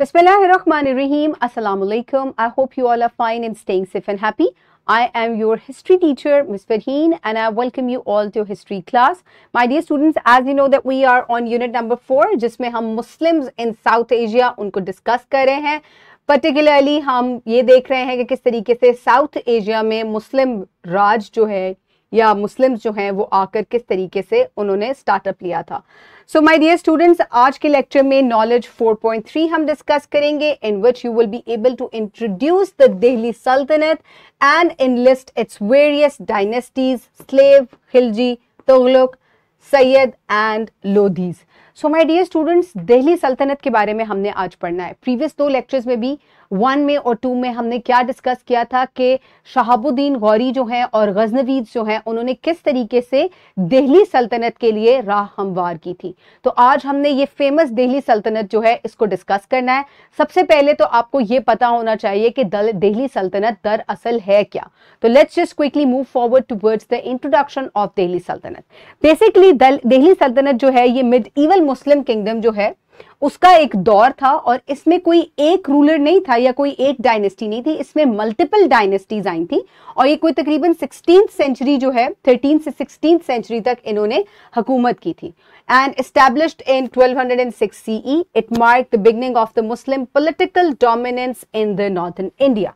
Bismillahirrahmanirrahim. Assalamu alaikum. I hope you all are fine and staying safe and happy. I am your history teacher, Ms. Farheen, and I welcome you all to history class. My dear students, as you know that we are on unit number four, जिसमें हम Muslims in South Asia उनको discuss कर रहे हैं particularly हम ये देख रहे हैं कि किस तरीके से साउथ एशिया में मुस्लिम राज जो है या मुस्लिम जो हैं वो आकर किस तरीके से उन्होंने स्टार्टअप लिया था सो माय डियर स्टूडेंट्स आज के लेक्चर में नॉलेज 4.3 हम डिस्कस करेंगे in which you will be able to introduce the Delhi sultanate and enlist its various dynasties slave Khilji Tughlaq Sayyid and Lodhis so my dear students Delhi सल्तनत के बारे में हमने आज पढ़ना है प्रीवियस दो लेक्चर्स में भी वन में और टू में हमने क्या डिस्कस किया था कि शहाबुद्दीन गौरी जो हैं और गजनवीद जो हैं उन्होंने किस तरीके से दिल्ली सल्तनत के लिए राह हमवार की थी तो आज हमने ये फेमस दिल्ली सल्तनत जो है इसको डिस्कस करना है सबसे पहले तो आपको ये पता होना चाहिए कि दिल्ली सल्तनत दरअसल है क्या तो let's just quickly move forward towards the introduction of Delhi sultanate basically Delhi सल्तनत जो है ये मिड इवल मुस्लिम किंगडम जो है उसका एक दौर था और इसमें कोई एक रूलर नहीं था या कोई एक डायनेस्टी नहीं थी इसमें मल्टीपल डायनेस्टीज आई थी और ये कोई तकरीबन सिक्सटीन सेंचुरी जो है थर्टीन से सिक्सटीन सेंचुरी तक इन्होंने हुकूमत की थी and established in 1206 CE, it mark the beginning of the Muslim political dominance in the northern India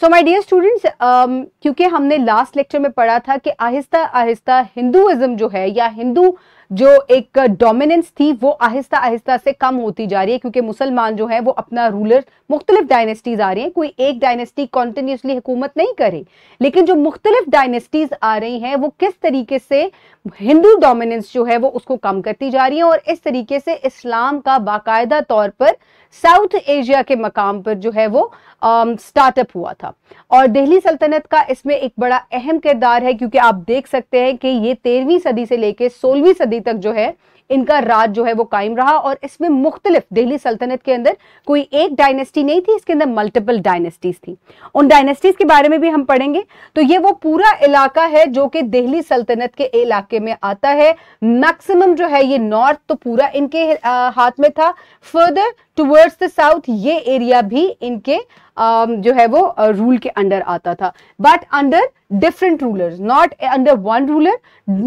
so my dear students क्योंकि हमने लास्ट लेक्चर में पढ़ा था कि आहिस्ता आहिस्ता हिंदुज़म जो है या हिंदू जो एक डोमिनेंस थी वो आहिस्ता आहिस्ता से कम होती जा रही है क्योंकि मुसलमान जो है वो अपना रूलर मुख्तलिफ डायनेस्टीज आ रही हैं कोई एक डायनेस्टी कॉन्टिन्यूसली हुकूमत नहीं करे लेकिन जो मुख्तलिफ डायनेस्टीज आ रही हैं वो किस तरीके से हिंदू डोमिनेंस जो है वो उसको कम करती जा रही है और इस तरीके से इस्लाम का बाकायदा तौर पर साउथ एशिया के मकाम पर जो है वो स्टार्टअप हुआ था और दिल्ली सल्तनत का इसमें एक बड़ा अहम किरदार है क्योंकि आप देख सकते हैं कि ये तेरहवीं सदी से लेकर सोलहवीं सदी सदी तक जो है इनका राज जो है वो कायम रहा और इसमें मुख्तलिफ दिल्ली सल्तनत के अंदर कोई एक डायनेस्टी नहीं थी इसके अंदर मल्टीपल डायनेस्टीज थी उन डायनेस्टीज के बारे में भी हम पढ़ेंगे तो ये वो पूरा इलाका है जो कि दिल्ली सल्तनत के इलाके में आता है मैक्सिमम जो है ये नॉर्थ तो पूरा इनके हाथ में था फर्दर टूवर्ड्स द साउथ ये एरिया भी इनके um, जो है वो रूल uh, के अंडर आता था but under different rulers not under one ruler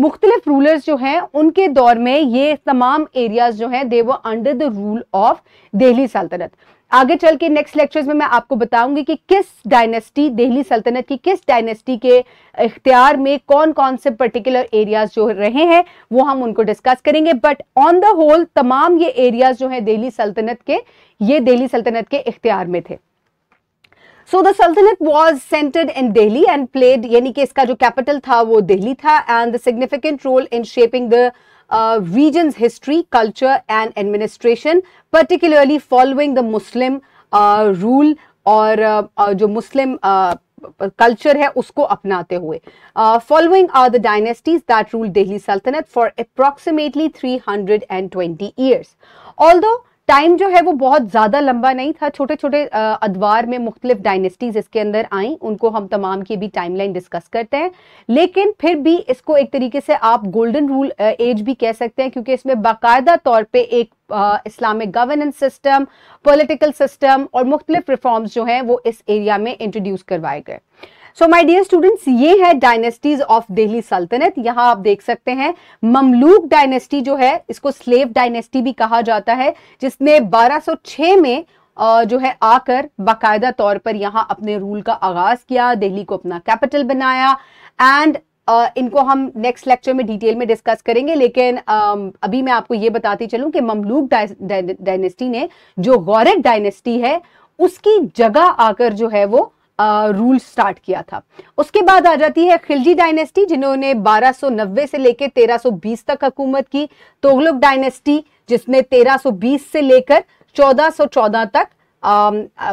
मुख्तलिफ रूलर्स जो हैं उनके दौर में ये तमाम एरियाज जो हैं दे वो under the rule of Delhi sultanate आगे चल के नेक्स्ट लेक्चर्स में मैं आपको बताऊंगी कि किस डायनेस्टी दिल्ली सल्तनत की किस डायनेस्टी के इख्तियार में कौन कौन से पर्टिकुलर एरियाज जो रहे हैं वो हम उनको डिस्कस करेंगे बट ऑन द होल तमाम ये एरियाज जो हैं दिल्ली सल्तनत के ये दिल्ली सल्तनत के इख्तियार में थे so the sultanate was centered in Delhi and played यानी कि इसका जो कैपिटल था वो दिल्ली था and the significant role in shaping the region's history, culture, and administration, particularly following the Muslim uh, rule or the uh, uh, Muslim culture hai, usko apnate hue. following are the dynasties that ruled Delhi Sultanate for approximately 320 years. Although time जो है वो बहुत ज़्यादा लंबा नहीं था छोटे छोटे अदवार में मुख्तलिफ डायनेस्टीज़ इसके अंदर आई उनको हम तमाम की भी टाइमलाइन डिस्कस करते हैं लेकिन फिर भी इसको एक तरीके से आप गोल्डन रूल एज भी कह सकते हैं क्योंकि इसमें बाकायदा तौर पे एक Islamic governance system political system और मुख्तलिफ रिफॉर्म्स जो हैं वो इस एरिया में इंट्रोड्यूस करवाए गए सो माय डियर स्टूडेंट्स ये है डायनेस्टीज ऑफ दिल्ली सल्तनत यहाँ आप देख सकते हैं ममलूक डायनेस्टी जो है इसको स्लेव डायनेस्टी भी कहा जाता है जिसने 1206 में जो है आकर बाकायदा तौर पर यहाँ अपने रूल का आगाज किया दिल्ली को अपना कैपिटल बनाया एंड Uh, इनको हम नेक्स्ट लेक्चर में डिटेल में डिस्कस करेंगे लेकिन uh, अभी मैं आपको ये बताती चलूं कि ममलूक डायनेस्टी ने जो गौरव डायनेस्टी है उसकी जगह आकर जो है वो रूल स्टार्ट किया था उसके बाद आ जाती है खिलजी डायनेस्टी जिन्होंने 1290 से लेकर 1320 तक हुकूमत की तोगलुक डायनेस्टी जिसने 1320 से लेकर 1414 तक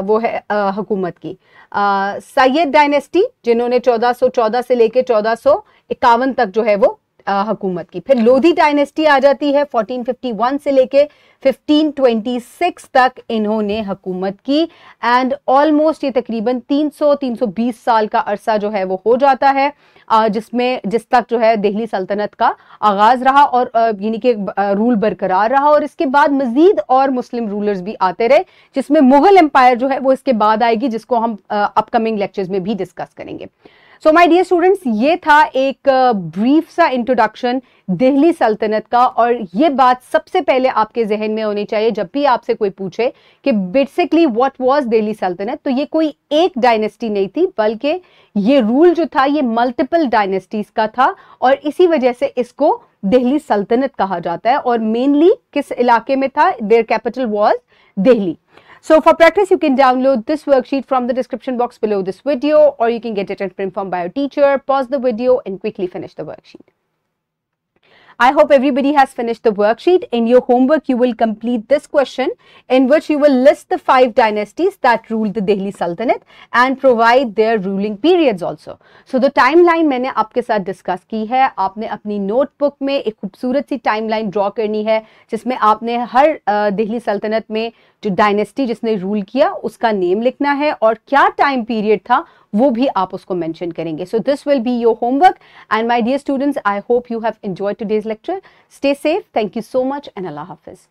वो है हुकूमत की सैयद डायनेस्टी जिन्होंने 1414 से लेकर चौदह इक्यावन तक जो है वो हुकूमत की फिर लोधी डायनेस्टी आ जाती है 1451 से लेके 1526 तक इन्होंने हुकूमत की एंड ऑलमोस्ट ये तकरीबन 300 320 साल का अरसा जो है वो हो जाता है जिसमें जिस तक जो है दिल्ली सल्तनत का आगाज़ रहा और यानी कि रूल बरकरार रहा और इसके बाद मज़ीद और मुस्लिम रूलर्स भी आते रहे जिसमें मुग़ल एम्पायर जो है वो इसके बाद आएगी जिसको हम अपकमिंग लेक्चर्स में भी डिस्कस करेंगे सो माय डियर स्टूडेंट्स ये था एक ब्रीफ सा इंट्रोडक्शन दिल्ली सल्तनत का और ये बात सबसे पहले आपके जहन में होनी चाहिए जब भी आपसे कोई पूछे कि बेसिकली व्हाट वाज दिल्ली सल्तनत तो ये कोई एक डायनेस्टी नहीं थी बल्कि ये रूल जो था ये मल्टीपल डायनेस्टीज का था और इसी वजह से इसको दिल्ली सल्तनत कहा जाता है और मेनली किस इलाके में था their capital was Delhi So for practice, you can download this worksheet from the description box below this video or you can get it in print form by your teacher, pause the video and quickly finish the worksheet. I hope everybody has finished the worksheet. In your homework, you will complete this question in which you will list the five dynasties that ruled the Delhi Sultanate and provide their ruling periods also. So the timeline मैंने आपके साथ discuss की है आपने अपनी notebook में एक खूबसूरत सी timeline draw करनी है जिसमें आपने हर दिल्ली सल्तनत में जो डायनेस्टी जिसने रूल किया उसका नेम लिखना है और क्या टाइम पीरियड था वो भी आप उसको मेंशन करेंगे so this will be your homework and my dear students I hope you have enjoyed today's lecture. Stay safe. Thank you so much and Allah Hafiz.